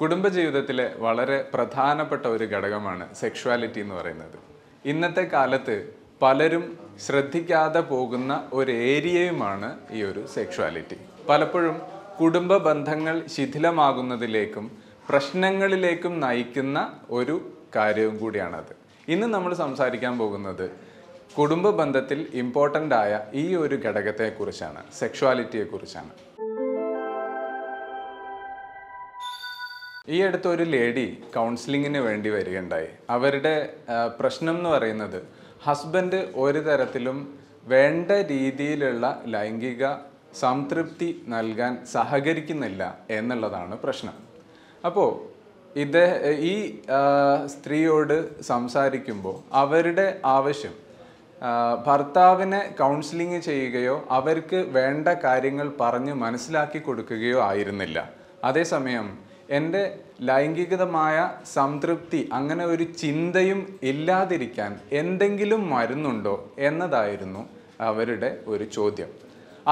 കുടുംബജീവിതത്തിലെ വളരെ പ്രധാനപ്പെട്ട ഒരു ഘടകമാണ് സെക്ഷുവാലിറ്റി എന്ന് പറയുന്നത് ഇന്നത്തെ കാലത്ത് പലരും ശ്രദ്ധിക്കാതെ പോകുന്ന ഒരു ഏരിയയുമാണ് ഈ ഒരു സെക്ഷുവാലിറ്റി പലപ്പോഴും കുടുംബ ബന്ധങ്ങൾ ശിഥിലമാകുന്നതിലേക്കും പ്രശ്നങ്ങളിലേക്കും നയിക്കുന്ന ഒരു കാര്യവും കൂടിയാണത് ഇന്ന് നമ്മൾ സംസാരിക്കാൻ പോകുന്നത് കുടുംബ ബന്ധത്തിൽ ഇമ്പോർട്ടൻ്റ് ആയ ഈ ഒരു ഘടകത്തെക്കുറിച്ചാണ് സെക്ഷുവാലിറ്റിയെക്കുറിച്ചാണ് ഈ അടുത്ത് ഒരു ലേഡി കൗൺസിലിങ്ങിന് വേണ്ടി വരികയുണ്ടായി അവരുടെ പ്രശ്നം എന്ന് പറയുന്നത് ഹസ്ബൻഡ് ഒരു തരത്തിലും വേണ്ട രീതിയിലുള്ള ലൈംഗിക സംതൃപ്തി നൽകാൻ സഹകരിക്കുന്നില്ല എന്നുള്ളതാണ് പ്രശ്നം അപ്പോൾ ഇത് ഈ സ്ത്രീയോട് സംസാരിക്കുമ്പോൾ അവരുടെ ആവശ്യം ഭർത്താവിനെ കൗൺസിലിംഗ് ചെയ്യുകയോ അവർക്ക് വേണ്ട കാര്യങ്ങൾ പറഞ്ഞ് മനസ്സിലാക്കി കൊടുക്കുകയോ ആയിരുന്നില്ല അതേസമയം എൻ്റെ ലൈംഗികതമായ സംതൃപ്തി അങ്ങനെ ഒരു ചിന്തയും ഇല്ലാതിരിക്കാൻ എന്തെങ്കിലും മരുന്നുണ്ടോ എന്നതായിരുന്നു അവരുടെ ഒരു ചോദ്യം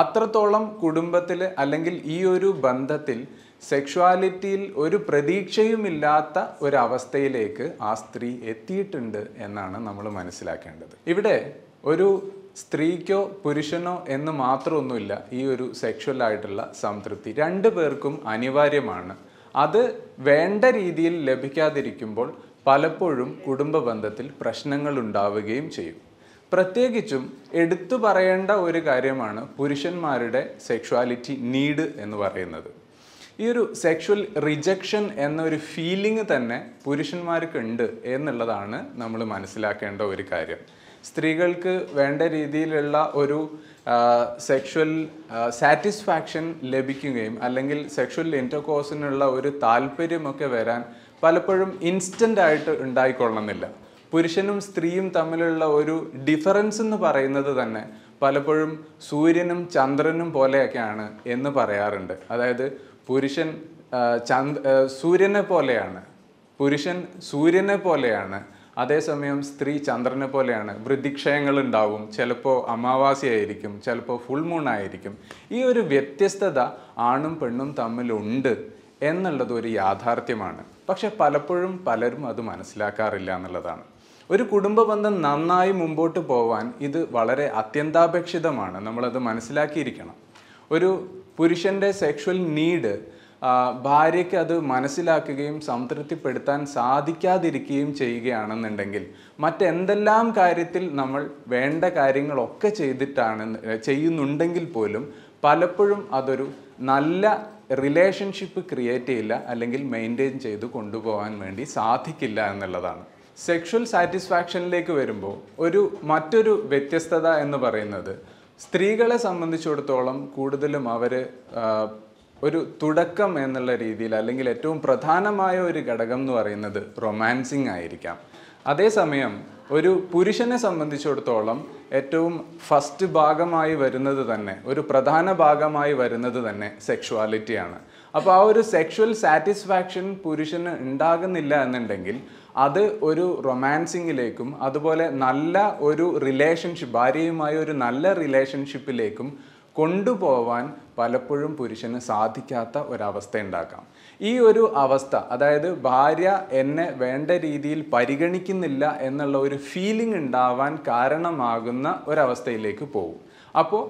അത്രത്തോളം കുടുംബത്തിൽ അല്ലെങ്കിൽ ഈ ഒരു ബന്ധത്തിൽ സെക്ഷുവാലിറ്റിയിൽ ഒരു പ്രതീക്ഷയുമില്ലാത്ത ഒരവസ്ഥയിലേക്ക് ആ സ്ത്രീ എത്തിയിട്ടുണ്ട് എന്നാണ് നമ്മൾ മനസ്സിലാക്കേണ്ടത് ഇവിടെ ഒരു സ്ത്രീക്കോ പുരുഷനോ എന്ന് മാത്രമൊന്നുമില്ല ഈ ഒരു സെക്ഷുവൽ ആയിട്ടുള്ള സംതൃപ്തി രണ്ടു പേർക്കും അനിവാര്യമാണ് അത് വേണ്ട രീതിയിൽ ലഭിക്കാതിരിക്കുമ്പോൾ പലപ്പോഴും കുടുംബ ബന്ധത്തിൽ പ്രശ്നങ്ങൾ ഉണ്ടാവുകയും ചെയ്യും പ്രത്യേകിച്ചും എടുത്തു പറയേണ്ട ഒരു കാര്യമാണ് പുരുഷന്മാരുടെ സെക്ഷുവാലിറ്റി നീഡ് എന്ന് പറയുന്നത് ഈ ഒരു സെക്ഷുവൽ റിജക്ഷൻ എന്നൊരു ഫീലിംഗ് തന്നെ പുരുഷന്മാർക്കുണ്ട് എന്നുള്ളതാണ് നമ്മൾ മനസ്സിലാക്കേണ്ട ഒരു കാര്യം സ്ത്രീകൾക്ക് വേണ്ട രീതിയിലുള്ള ഒരു സെക്ഷൽ സാറ്റിസ്ഫാക്ഷൻ ലഭിക്കുകയും അല്ലെങ്കിൽ സെക്ഷൽ ഇൻ്റർകോഴ്സിനുള്ള ഒരു താല്പര്യമൊക്കെ വരാൻ പലപ്പോഴും ഇൻസ്റ്റൻ്റ് ആയിട്ട് ഉണ്ടായിക്കൊള്ളണമെന്നില്ല പുരുഷനും സ്ത്രീയും തമ്മിലുള്ള ഒരു ഡിഫറൻസ് എന്ന് പറയുന്നത് തന്നെ പലപ്പോഴും സൂര്യനും ചന്ദ്രനും പോലെയൊക്കെയാണ് എന്ന് പറയാറുണ്ട് അതായത് പുരുഷൻ ചന്ദ് സൂര്യനെ പോലെയാണ് പുരുഷൻ സൂര്യനെ പോലെയാണ് അതേസമയം സ്ത്രീ ചന്ദ്രനെ പോലെയാണ് വൃദ്ധിക്ഷയങ്ങൾ ഉണ്ടാവും ചിലപ്പോൾ അമാവാസിയായിരിക്കും ചിലപ്പോൾ ഫുൾ മൂൺ ആയിരിക്കും ഈ ഒരു വ്യത്യസ്തത ആണും പെണ്ണും തമ്മിലുണ്ട് എന്നുള്ളത് ഒരു യാഥാർത്ഥ്യമാണ് പക്ഷെ പലപ്പോഴും പലരും അത് മനസ്സിലാക്കാറില്ല എന്നുള്ളതാണ് ഒരു കുടുംബ ബന്ധം നന്നായി മുമ്പോട്ട് പോവാൻ ഇത് വളരെ അത്യന്താപേക്ഷിതമാണ് നമ്മളത് മനസ്സിലാക്കിയിരിക്കണം ഒരു പുരുഷൻ്റെ സെക്ഷൽ നീഡ് ഭാര്യയ്ക്ക് അത് മനസ്സിലാക്കുകയും സംതൃപ്തിപ്പെടുത്താൻ സാധിക്കാതിരിക്കുകയും ചെയ്യുകയാണെന്നുണ്ടെങ്കിൽ മറ്റെന്തെല്ലാം കാര്യത്തിൽ നമ്മൾ വേണ്ട കാര്യങ്ങളൊക്കെ ചെയ്തിട്ടാണ് ചെയ്യുന്നുണ്ടെങ്കിൽ പോലും പലപ്പോഴും അതൊരു നല്ല റിലേഷൻഷിപ്പ് ക്രിയേറ്റ് ചെയ്യില്ല അല്ലെങ്കിൽ മെയിൻറ്റെയിൻ ചെയ്ത് കൊണ്ടുപോകാൻ വേണ്ടി സാധിക്കില്ല എന്നുള്ളതാണ് സെക്ഷൽ സാറ്റിസ്ഫാക്ഷനിലേക്ക് വരുമ്പോൾ ഒരു മറ്റൊരു വ്യത്യസ്തത എന്ന് പറയുന്നത് സ്ത്രീകളെ സംബന്ധിച്ചിടത്തോളം കൂടുതലും അവർ ഒരു തുടക്കം എന്നുള്ള രീതിയിൽ അല്ലെങ്കിൽ ഏറ്റവും പ്രധാനമായ ഒരു ഘടകം എന്ന് പറയുന്നത് റൊമാൻസിങ് ആയിരിക്കാം അതേസമയം ഒരു പുരുഷനെ സംബന്ധിച്ചിടത്തോളം ഏറ്റവും ഫസ്റ്റ് ഭാഗമായി വരുന്നത് തന്നെ ഒരു പ്രധാന ഭാഗമായി വരുന്നത് തന്നെ സെക്ഷുവാലിറ്റിയാണ് അപ്പോൾ ആ ഒരു സെക്ഷുവൽ സാറ്റിസ്ഫാക്ഷൻ പുരുഷന് ഉണ്ടാകുന്നില്ല എന്നുണ്ടെങ്കിൽ അത് ഒരു റൊമാൻസിങ്ങിലേക്കും അതുപോലെ നല്ല ഒരു റിലേഷൻഷിപ്പ് ഭാര്യയുമായി ഒരു നല്ല റിലേഷൻഷിപ്പിലേക്കും കൊണ്ടുപോവാൻ പലപ്പോഴും പുരുഷന് സാധിക്കാത്ത ഒരവസ്ഥ ഉണ്ടാക്കാം ഈ ഒരു അവസ്ഥ അതായത് ഭാര്യ എന്നെ വേണ്ട രീതിയിൽ പരിഗണിക്കുന്നില്ല എന്നുള്ള ഒരു ഫീലിംഗ് ഉണ്ടാവാൻ കാരണമാകുന്ന ഒരവസ്ഥയിലേക്ക് പോകും അപ്പോൾ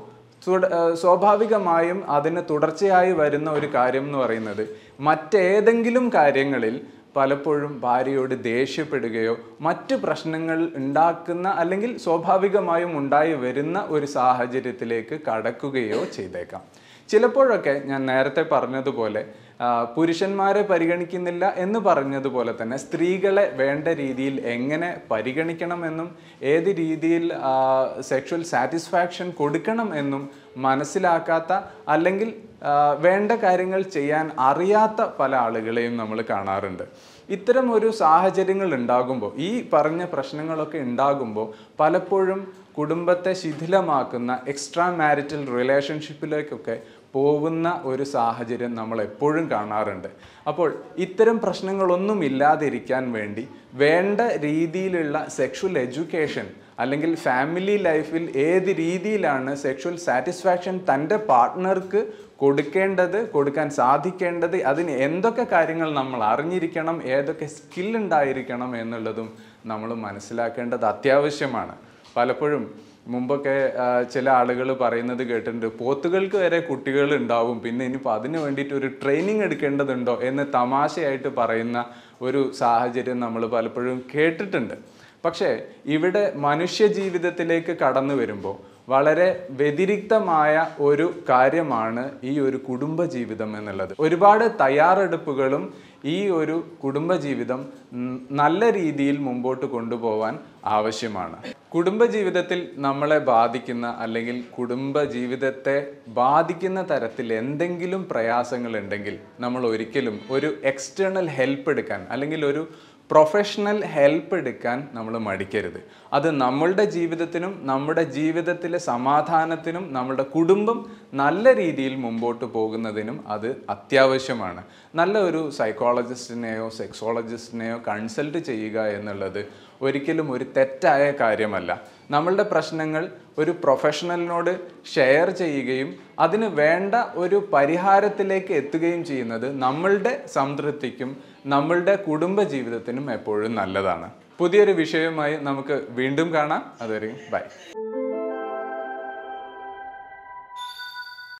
സ്വാഭാവികമായും അതിന് തുടർച്ചയായി വരുന്ന ഒരു കാര്യം എന്ന് പറയുന്നത് മറ്റേതെങ്കിലും കാര്യങ്ങളിൽ പലപ്പോഴും ഭാര്യയോട് ദേഷ്യപ്പെടുകയോ മറ്റ് പ്രശ്നങ്ങൾ ഉണ്ടാക്കുന്ന അല്ലെങ്കിൽ സ്വാഭാവികമായും ഉണ്ടായി വരുന്ന ഒരു സാഹചര്യത്തിലേക്ക് കടക്കുകയോ ചെയ്തേക്കാം ചിലപ്പോഴൊക്കെ ഞാൻ നേരത്തെ പറഞ്ഞതുപോലെ പുരുഷന്മാരെ പരിഗണിക്കുന്നില്ല എന്ന് പറഞ്ഞതുപോലെ തന്നെ സ്ത്രീകളെ വേണ്ട രീതിയിൽ എങ്ങനെ പരിഗണിക്കണമെന്നും ഏത് രീതിയിൽ സെക്ഷൽ സാറ്റിസ്ഫാക്ഷൻ കൊടുക്കണം എന്നും മനസ്സിലാക്കാത്ത അല്ലെങ്കിൽ വേണ്ട കാര്യങ്ങൾ ചെയ്യാൻ അറിയാത്ത പല ആളുകളെയും നമ്മൾ കാണാറുണ്ട് ഇത്തരം ഒരു സാഹചര്യങ്ങൾ ഉണ്ടാകുമ്പോൾ ഈ പറഞ്ഞ പ്രശ്നങ്ങളൊക്കെ ഉണ്ടാകുമ്പോൾ പലപ്പോഴും കുടുംബത്തെ ശിഥിലമാക്കുന്ന എക്സ്ട്രാ മാരിറ്റൽ റിലേഷൻഷിപ്പിലേക്കൊക്കെ പോകുന്ന ഒരു സാഹചര്യം നമ്മൾ എപ്പോഴും കാണാറുണ്ട് അപ്പോൾ ഇത്തരം പ്രശ്നങ്ങളൊന്നും ഇല്ലാതിരിക്കാൻ വേണ്ടി വേണ്ട രീതിയിലുള്ള സെക്ഷൽ എഡ്യൂക്കേഷൻ അല്ലെങ്കിൽ ഫാമിലി ലൈഫിൽ ഏത് രീതിയിലാണ് സെക്ഷൽ സാറ്റിസ്ഫാക്ഷൻ തൻ്റെ പാർട്ട്ണർക്ക് കൊടുക്കേണ്ടത് കൊടുക്കാൻ സാധിക്കേണ്ടത് അതിന് എന്തൊക്കെ കാര്യങ്ങൾ നമ്മൾ അറിഞ്ഞിരിക്കണം ഏതൊക്കെ സ്കിൽ ഉണ്ടായിരിക്കണം എന്നുള്ളതും നമ്മൾ മനസ്സിലാക്കേണ്ടത് അത്യാവശ്യമാണ് പലപ്പോഴും മുമ്പൊക്കെ ചില ആളുകൾ പറയുന്നത് കേട്ടിട്ടുണ്ട് പോത്തുകൾക്ക് വരെ കുട്ടികൾ ഉണ്ടാവും പിന്നെ ഇനിയിപ്പോൾ അതിന് വേണ്ടിയിട്ട് ഒരു ട്രെയിനിങ് എടുക്കേണ്ടതുണ്ടോ എന്ന് തമാശയായിട്ട് പറയുന്ന ഒരു സാഹചര്യം നമ്മൾ പലപ്പോഴും കേട്ടിട്ടുണ്ട് പക്ഷേ ഇവിടെ മനുഷ്യ ജീവിതത്തിലേക്ക് കടന്നു വരുമ്പോൾ വളരെ വ്യതിരിക്തമായ ഒരു കാര്യമാണ് ഈ ഒരു കുടുംബജീവിതം എന്നുള്ളത് ഒരുപാട് തയ്യാറെടുപ്പുകളും ഈ ഒരു കുടുംബജീവിതം നല്ല രീതിയിൽ മുമ്പോട്ട് കൊണ്ടുപോവാൻ ആവശ്യമാണ് കുടുംബജീവിതത്തിൽ നമ്മളെ ബാധിക്കുന്ന അല്ലെങ്കിൽ കുടുംബജീവിതത്തെ ബാധിക്കുന്ന തരത്തിൽ എന്തെങ്കിലും പ്രയാസങ്ങൾ ഉണ്ടെങ്കിൽ നമ്മൾ ഒരിക്കലും ഒരു എക്സ്റ്റേണൽ ഹെൽപ്പ് എടുക്കാൻ അല്ലെങ്കിൽ ഒരു പ്രൊഫഷണൽ ഹെൽപ്പ് എടുക്കാൻ നമ്മൾ മടിക്കരുത് അത് നമ്മളുടെ ജീവിതത്തിനും നമ്മുടെ ജീവിതത്തിലെ സമാധാനത്തിനും നമ്മുടെ കുടുംബം നല്ല രീതിയിൽ മുമ്പോട്ട് പോകുന്നതിനും അത് അത്യാവശ്യമാണ് നല്ല ഒരു സൈക്കോളജിസ്റ്റിനെയോ സെക്സോളജിസ്റ്റിനെയോ കൺസൾട്ട് ചെയ്യുക എന്നുള്ളത് ഒരിക്കലും ഒരു തെറ്റായ കാര്യമല്ല നമ്മളുടെ പ്രശ്നങ്ങൾ ഒരു പ്രൊഫഷണലിനോട് ഷെയർ ചെയ്യുകയും അതിന് വേണ്ട ഒരു പരിഹാരത്തിലേക്ക് എത്തുകയും ചെയ്യുന്നത് നമ്മളുടെ സംതൃപ്തിക്കും നമ്മളുടെ കുടുംബ ജീവിതത്തിനും എപ്പോഴും നല്ലതാണ് പുതിയൊരു വിഷയവുമായി നമുക്ക് വീണ്ടും കാണാം അതുവരെ ബൈ